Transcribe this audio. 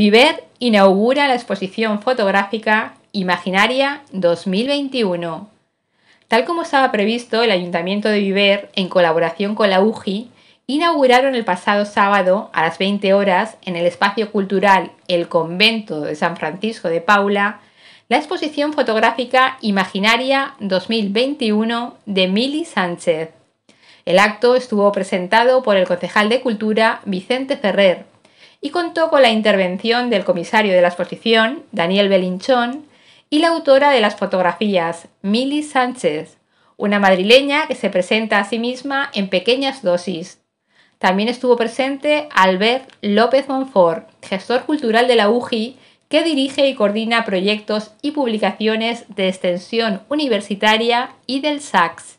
Viver inaugura la exposición fotográfica Imaginaria 2021. Tal como estaba previsto, el Ayuntamiento de Viver, en colaboración con la UJI, inauguraron el pasado sábado a las 20 horas en el espacio cultural El Convento de San Francisco de Paula la exposición fotográfica Imaginaria 2021 de Mili Sánchez. El acto estuvo presentado por el concejal de Cultura Vicente Ferrer, y contó con la intervención del comisario de la exposición, Daniel Belinchón, y la autora de las fotografías, Milly Sánchez, una madrileña que se presenta a sí misma en pequeñas dosis. También estuvo presente Albert López Monfort, gestor cultural de la UGI, que dirige y coordina proyectos y publicaciones de extensión universitaria y del SACS.